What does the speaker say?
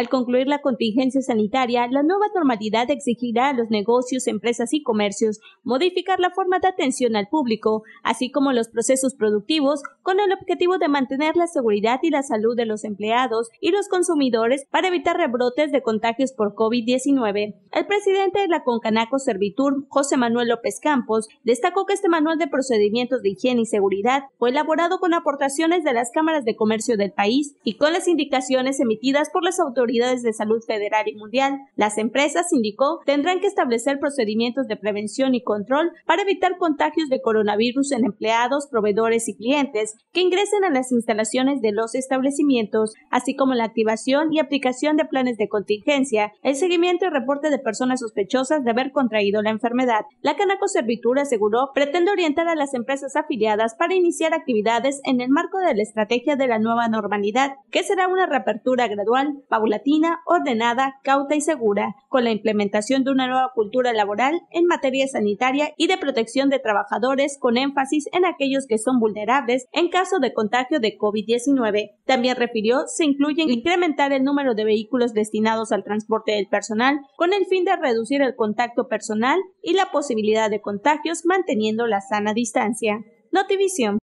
Al concluir la contingencia sanitaria, la nueva normalidad exigirá a los negocios, empresas y comercios modificar la forma de atención al público, así como los procesos productivos, con el objetivo de mantener la seguridad y la salud de los empleados y los consumidores para evitar rebrotes de contagios por COVID-19. El presidente de la Concanaco Servitur, José Manuel López Campos, destacó que este manual de procedimientos de higiene y seguridad fue elaborado con aportaciones de las cámaras de comercio del país y con las indicaciones emitidas por las autoridades de salud federal y mundial. Las empresas, indicó, tendrán que establecer procedimientos de prevención y control para evitar contagios de coronavirus en empleados, proveedores y clientes que ingresen a las instalaciones de los establecimientos, así como la activación y aplicación de planes de contingencia, el seguimiento y reporte de personas sospechosas de haber contraído la enfermedad. La Canaco Servitura aseguró pretende orientar a las empresas afiliadas para iniciar actividades en el marco de la estrategia de la nueva normalidad, que será una reapertura gradual, paulatina latina, ordenada, cauta y segura, con la implementación de una nueva cultura laboral en materia sanitaria y de protección de trabajadores con énfasis en aquellos que son vulnerables en caso de contagio de COVID-19. También refirió se incluyen incrementar el número de vehículos destinados al transporte del personal con el fin de reducir el contacto personal y la posibilidad de contagios manteniendo la sana distancia. Notivisión.